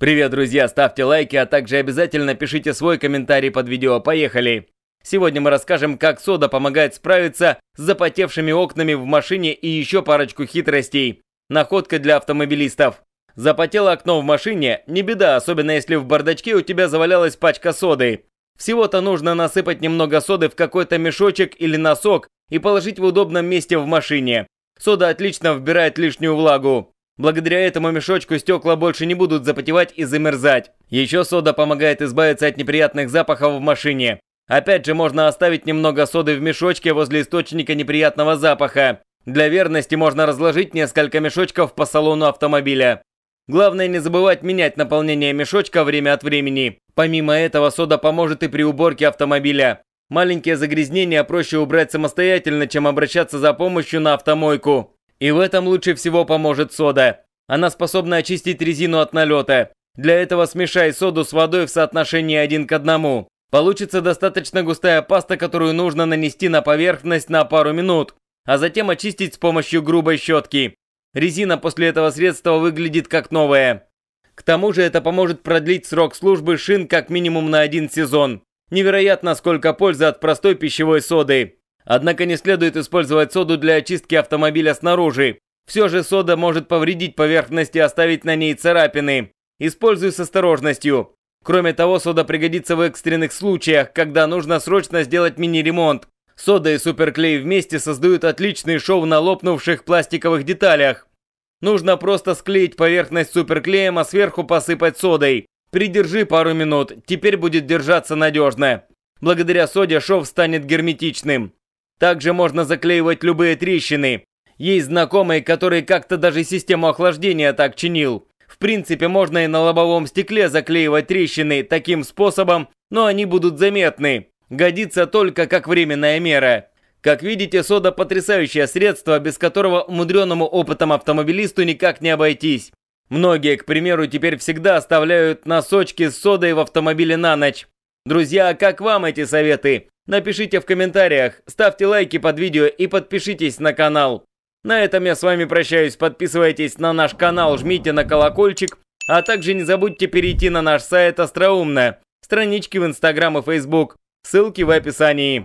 Привет, друзья, ставьте лайки, а также обязательно пишите свой комментарий под видео. Поехали! Сегодня мы расскажем, как сода помогает справиться с запотевшими окнами в машине и еще парочку хитростей. Находка для автомобилистов. Запотело окно в машине – не беда, особенно если в бардачке у тебя завалялась пачка соды. Всего-то нужно насыпать немного соды в какой-то мешочек или носок и положить в удобном месте в машине. Сода отлично вбирает лишнюю влагу. Благодаря этому мешочку стекла больше не будут запотевать и замерзать. Еще сода помогает избавиться от неприятных запахов в машине. Опять же, можно оставить немного соды в мешочке возле источника неприятного запаха. Для верности можно разложить несколько мешочков по салону автомобиля. Главное не забывать менять наполнение мешочка время от времени. Помимо этого, сода поможет и при уборке автомобиля. Маленькие загрязнения проще убрать самостоятельно, чем обращаться за помощью на автомойку. И в этом лучше всего поможет сода. Она способна очистить резину от налета. Для этого смешай соду с водой в соотношении один к одному. Получится достаточно густая паста, которую нужно нанести на поверхность на пару минут, а затем очистить с помощью грубой щетки. Резина после этого средства выглядит как новая. К тому же это поможет продлить срок службы шин как минимум на один сезон. Невероятно, сколько пользы от простой пищевой соды. Однако не следует использовать соду для очистки автомобиля снаружи. Все же сода может повредить поверхность и оставить на ней царапины. Используй с осторожностью. Кроме того, сода пригодится в экстренных случаях, когда нужно срочно сделать мини-ремонт. Сода и суперклей вместе создают отличный шоу на лопнувших пластиковых деталях. Нужно просто склеить поверхность суперклеем, а сверху посыпать содой. Придержи пару минут, теперь будет держаться надежно. Благодаря соде шов станет герметичным. Также можно заклеивать любые трещины. Есть знакомые, которые как-то даже систему охлаждения так чинил. В принципе, можно и на лобовом стекле заклеивать трещины таким способом, но они будут заметны. Годится только как временная мера. Как видите, сода – потрясающее средство, без которого умудренному опытом автомобилисту никак не обойтись. Многие, к примеру, теперь всегда оставляют носочки с содой в автомобиле на ночь. Друзья, как вам эти советы? Напишите в комментариях, ставьте лайки под видео и подпишитесь на канал. На этом я с вами прощаюсь. Подписывайтесь на наш канал, жмите на колокольчик. А также не забудьте перейти на наш сайт Остроумная, странички в Инстаграм и Фейсбук. Ссылки в описании.